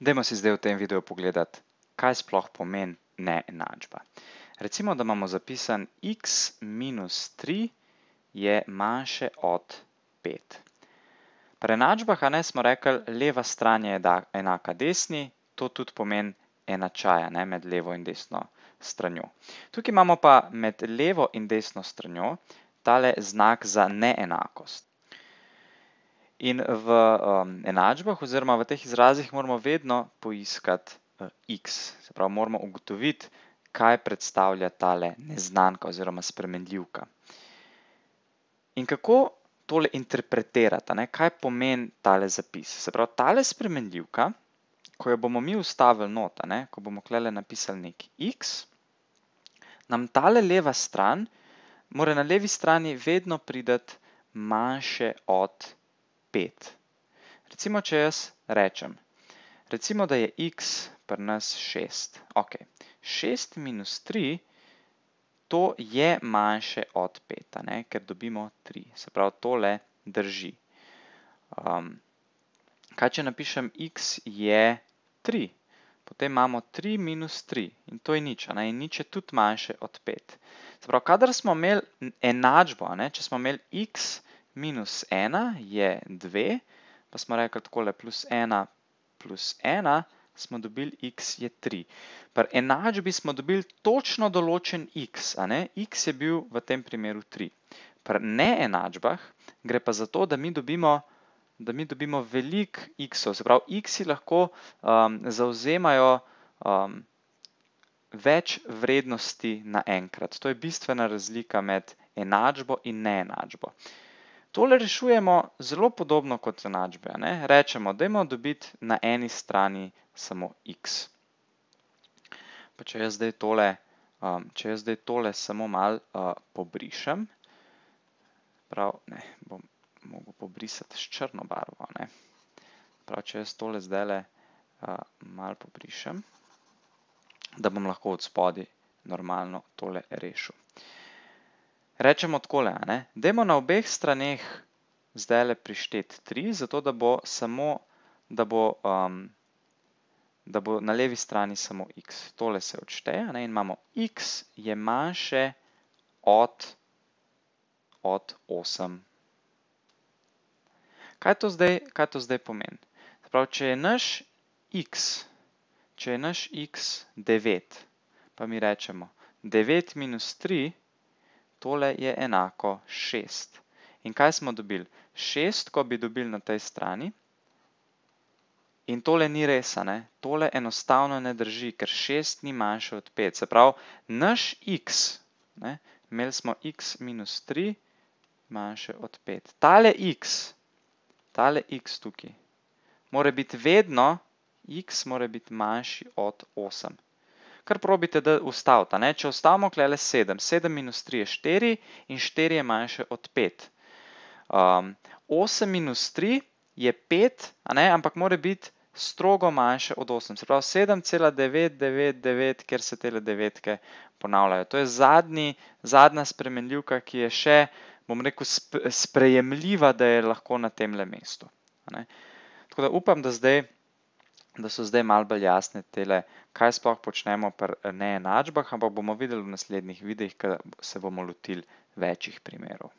Dajmo si zdaj v tem videu pogledati, kaj sploh pomeni neenačba. Recimo, da imamo zapisan x minus 3 je manjše od 5. Pre enačbah smo rekli, leva stran je enaka desni, to tudi pomeni enačaja med levo in desno stranjo. Tukaj imamo pa med levo in desno stranjo tale znak za neenakost. In v um, enačbah oziroma v teh izrazih moramo vedno poiskati uh, x. Se pravi, moramo ugotoviti, kaj predstavlja tale neznanka oziroma spremenljivka. In kako tole interpretirati, ne? kaj pomeni tale zapis. Se pravi, tale spremenljivka, ko jo bomo mi ustavili nota, ne? ko bomo klele napisali nek x, nam tale leva stran, mora na levi strani vedno pridati manjše od 5. Recimo, če jaz rečem, recimo, da je x pri nas 6. Ok, 6 minus 3, to je manjše od 5, ker dobimo 3. Se pravi, tole drži. Ehm, kaj, če napišem x je 3? Potem imamo 3 minus 3 in to je nič. In nič je tudi manjše od 5. Se pravi, kadar smo imeli enačbo, če smo imeli x 3, minus 1 je 2, pa smo rekli takole plus 1 plus 1, smo dobili x je 3. Pri enačbi smo dobili točno določen x, a ne? x je bil v tem primeru 3. Pri neenačbah gre pa za to, da mi dobimo da mi dobimo velik x-ov, se pravi, x-i lahko um, zauzemajo um, več vrednosti naenkrat. To je bistvena razlika med enačbo in neenačbo. Uh, Tole rešujemo zelo podobno kot enačbe. Ne? Rečemo, da imamo dobiti na eni strani samo x. Pa če jaz zdaj tole, um, če jaz zdaj tole samo mal uh, pobrišem, prav, ne, bom mogel pobrisati s črno barvo. Ne? Prav, če jaz tole zdaj le, uh, mal pobrišem, da bom lahko od spodi normalno tole rešil rečemo takole, da imamo na obeh straneh zdaj le prištet 3, zato da bo, samo, da bo, um, da bo na levi strani samo x. Tole se odšteje ne? in imamo x je manjše od, od 8. Kaj to zdaj, kaj to zdaj pomeni? Spravo, če je naš x, če je naš x 9, pa mi rečemo 9 minus 3 tole je enako 6. In kaj smo dobili? 6, ko bi dobili na tej strani. In tole ni res, ne? tole enostavno ne drži, ker 6 ni manjše od 5. Se pravi, naš x, ne? imeli smo x minus 3, manjše od 5. Tale x, tale x tukaj, mora biti vedno, x mora biti manjši od 8 kar probite, da ustavite. Ne? Če ustavimo, klele 7, 7 minus 3 je 4 in 4 je manjše od 5. Um, 8 minus 3 je 5, ne? ampak mora biti strogo manjše od 8. Se pravi 7,999, ker se tele devetke ponavljajo. To je zadnji, zadnja spremenljivka, ki je še, bom rekel, sprejemljiva, da je lahko na temle mestu. Ne? Tako da upam, da zdaj da so zdaj malo bolj jasne tele, kaj sploh počnemo pri neenačbah, ampak bomo videli v naslednjih videih, ker se bomo lotili večjih primerov.